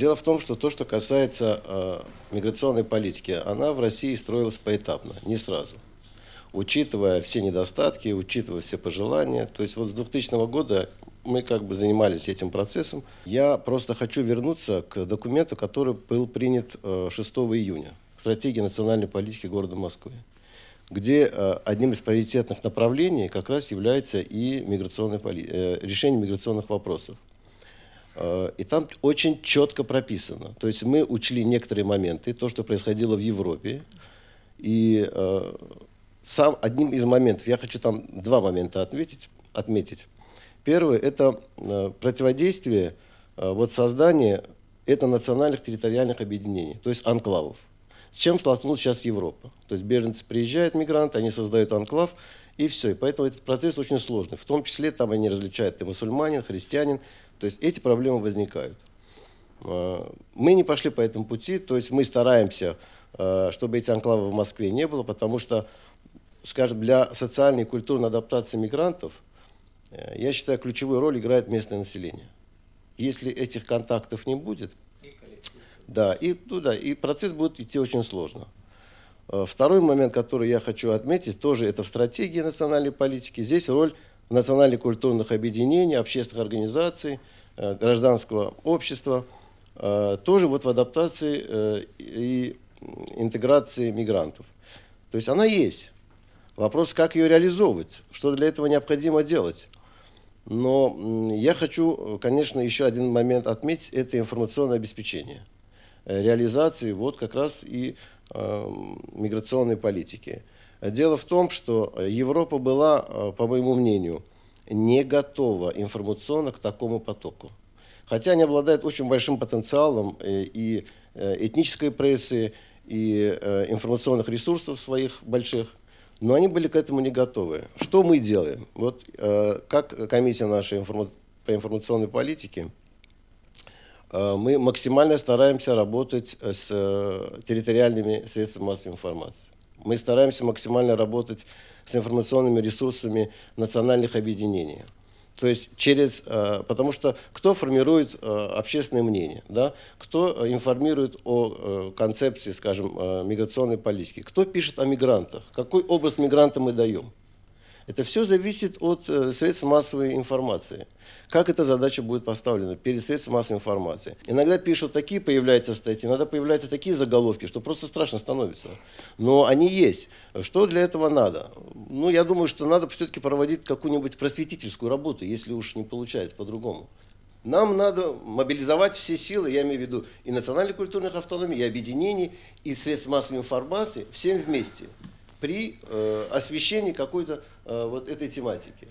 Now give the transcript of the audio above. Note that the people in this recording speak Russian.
Дело в том, что то, что касается э, миграционной политики, она в России строилась поэтапно, не сразу. Учитывая все недостатки, учитывая все пожелания. То есть вот с 2000 года мы как бы занимались этим процессом. Я просто хочу вернуться к документу, который был принят 6 э, июня. Стратегии национальной политики города Москвы где э, одним из приоритетных направлений как раз является и миграционная, э, решение миграционных вопросов. Э, и там очень четко прописано. То есть мы учли некоторые моменты, то, что происходило в Европе. И э, сам одним из моментов, я хочу там два момента отметить. отметить. Первое – это э, противодействие, э, вот создание этнонациональных территориальных объединений, то есть анклавов. С чем столкнулась сейчас Европа? То есть беженцы приезжают, мигранты, они создают анклав, и все. И поэтому этот процесс очень сложный. В том числе там они различают, ты мусульманин, христианин. То есть эти проблемы возникают. А, мы не пошли по этому пути, то есть мы стараемся, а, чтобы эти анклавы в Москве не было, потому что, скажем, для социальной и культурной адаптации мигрантов, э, я считаю, ключевую роль играет местное население. Если этих контактов не будет, да, и, туда, ну и процесс будет идти очень сложно. Э, второй момент, который я хочу отметить, тоже это в стратегии национальной политики. Здесь роль национальных культурных объединений, общественных организаций, э, гражданского общества, э, тоже вот в адаптации и интеграции мигрантов. То есть она есть. Вопрос, как ее реализовывать, что для этого необходимо делать. Но я хочу, конечно, еще один момент отметить, это информационное обеспечение. Э, реализации вот как раз и э, миграционной политики. Дело в том, что Европа была, э, по моему мнению, не готова информационно к такому потоку. Хотя они обладают очень большим потенциалом и этнической прессы, и информационных ресурсов своих больших, но они были к этому не готовы. Что мы делаем? Вот как комиссия наша по информационной политике – Э, мы максимально стараемся работать э, с э, территориальными средствами массовой информации. Мы стараемся максимально работать с информационными ресурсами национальных объединений. То есть через, потому что кто формирует общественное мнение, да? кто информирует о концепции, скажем, миграционной политики, кто пишет о мигрантах, какой образ мигранта мы даем. Это все зависит от э, средств массовой информации. Как эта задача будет поставлена перед средствами массовой информации. Иногда пишут такие, появляются статьи, иногда появляются такие заголовки, что просто страшно становится. Но они есть. Что для этого надо? Ну, я думаю, что надо все-таки проводить какую-нибудь просветительскую работу, если уж не получается по-другому. Нам надо мобилизовать все силы, я имею в виду и национальных культурных автономий, и объединений, и средств массовой информации, всем вместе при э, освещении какой-то э, вот этой тематики.